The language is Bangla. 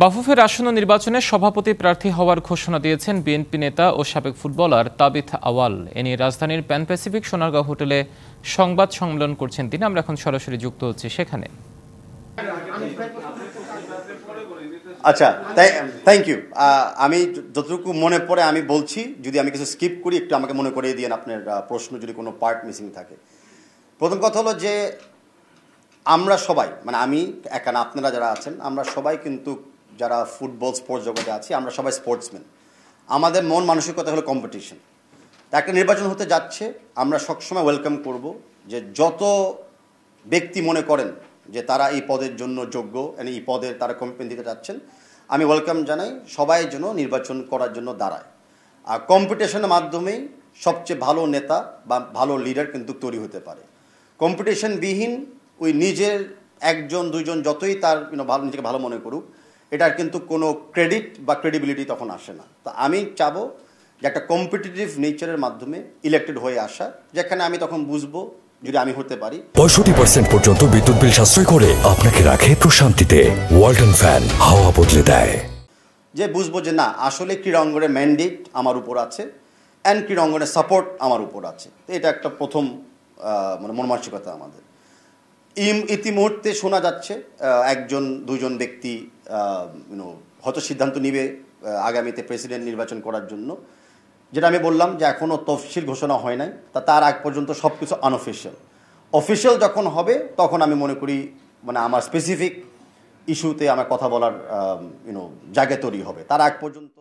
বাফুফের আসন্ন নির্বাচনে সভাপতি প্রার্থী হওয়ার ঘোষণা দিয়েছেন বিএনপি নেতা ও সাবেক ফুটবলার তাবিথ আওয়াল এ নিয়ে রাজধানীর প্যান প্যাসিফিক সোনারগাঁও হোটেলে সংবাদ সম্মেলন করছেন তিনি আমরা এখন সরাসরি যুক্ত হচ্ছি সেখানে আচ্ছা থ্যাংক ইউ আমি যতটুকু মনে পড়ে আমি বলছি যদি আমি কিছু স্কিপ করি একটু আমাকে মনে করিয়ে দিয়ে আপনার প্রশ্ন যদি কোনো পার্ট মিসিং থাকে প্রথম কথা হলো যে আমরা সবাই মানে আমি একা আপনারা যারা আছেন আমরা সবাই কিন্তু যারা ফুটবল স্পোর্টস জগতে আছি আমরা সবাই স্পোর্টসম্যান আমাদের মন মানসিকতা হলো কম্পিটিশন একটা নির্বাচন হতে যাচ্ছে আমরা সবসময় ওয়েলকাম করব যে যত ব্যক্তি মনে করেন যে তারা এই পদের জন্য যোগ্য মানে এই পদের তারা কমিটমেন্ট দিতে যাচ্ছেন আমি ওয়েলকাম জানাই সবাই যেন নির্বাচন করার জন্য দাঁড়ায় আর কম্পিটিশনের মাধ্যমেই সবচেয়ে ভালো নেতা বা ভালো লিডার কিন্তু তৈরি হতে পারে কম্পিটিশনবিহীন ওই নিজের একজন দুজন যতই তার ভালো নিজেকে ভালো মনে করুক এটার কিন্তু কোনো ক্রেডিট বা ক্রেডিবিলিটি তখন আসে না তো আমি চাবো যে একটা কম্পিটিটিভ নেচারের মাধ্যমে ইলেকটেড হয়ে আসা যেখানে আমি তখন বুঝবো যদি আমি হতে পারি পঁয়ষট্টি পার্সেন্ট পর্যন্ত বিদ্যুৎ বিল সাশ্রয় করে আপনাকে রাখে প্রশান্তিতে ওয়ালটন ফ্যান হাওয়া বদলে দেয় যে বুঝবো যে না আসলে ক্রীড়াঙ্গনের ম্যান্ডেট আমার উপর আছে অ্যান্ড ক্রীড়াঙ্গনের সাপোর্ট আমার উপর আছে এটা একটা প্রথম মানে মনমানসিকতা আমাদের ইতিমুহূর্তে শোনা যাচ্ছে একজন দুজন ব্যক্তি ইউনো হয়তো সিদ্ধান্ত নিবে আগামীতে প্রেসিডেন্ট নির্বাচন করার জন্য যেটা আমি বললাম যে এখনও তফসিল ঘোষণা হয় নাই তা তার আগ পর্যন্ত সব কিছু আনঅফিসিয়াল অফিসিয়াল যখন হবে তখন আমি মনে করি মানে আমার স্পেসিফিক ইস্যুতে আমার কথা বলার ইউনো জায়গা তৈরি হবে তার আগ পর্যন্ত